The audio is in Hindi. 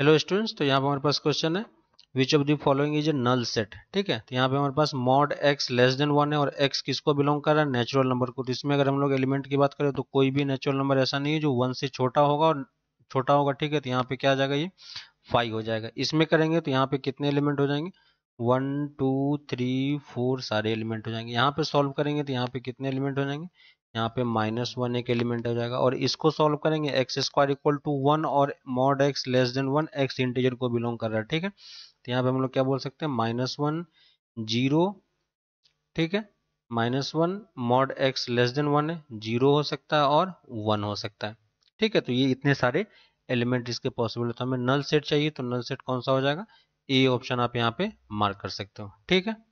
हेलो स्टूडेंट्स तो यहाँ पे हमारे पास क्वेश्चन है which of the following is a null set ठीक है तो यहाँ पे हमारे पास mod x less than one है और एक्स किसको बिलोंग कर रहा है नेचुरल नंबर को तो इसमें अगर हम लोग एलिमेंट की बात करें तो कोई भी नेचुरल नंबर ऐसा नहीं है जो वन से छोटा होगा और छोटा होगा ठीक है तो यहाँ पे क्या आ जाएगा ये फाइव हो जाएगा इसमें करेंगे तो यहाँ पे कितने एलिमेंट हो जाएंगे वन टू थ्री फोर सारे एलिमेंट हो जाएंगे यहाँ पे सॉल्व करेंगे तो यहाँ पे कितने एलिमेंट हो जाएंगे यहाँ पे माइनस वन एक एलिमेंट हो जाएगा और इसको सॉल्व करेंगे x square equal to one और mod x less than one x integer को बिलोंग कर रहा है ठीक है तो यहाँ पे हम लोग क्या बोल सकते हैं माइनस वन जीरो ठीक है minus one mod x less than one है जीरो हो सकता है और वन हो सकता है ठीक है तो ये इतने सारे एलिमेंट इसके पॉसिबल है तो हमें नल सेट चाहिए तो नल सेट कौन सा हो जाएगा ए ऑप्शन आप यहाँ पे मार्क कर सकते हो ठीक है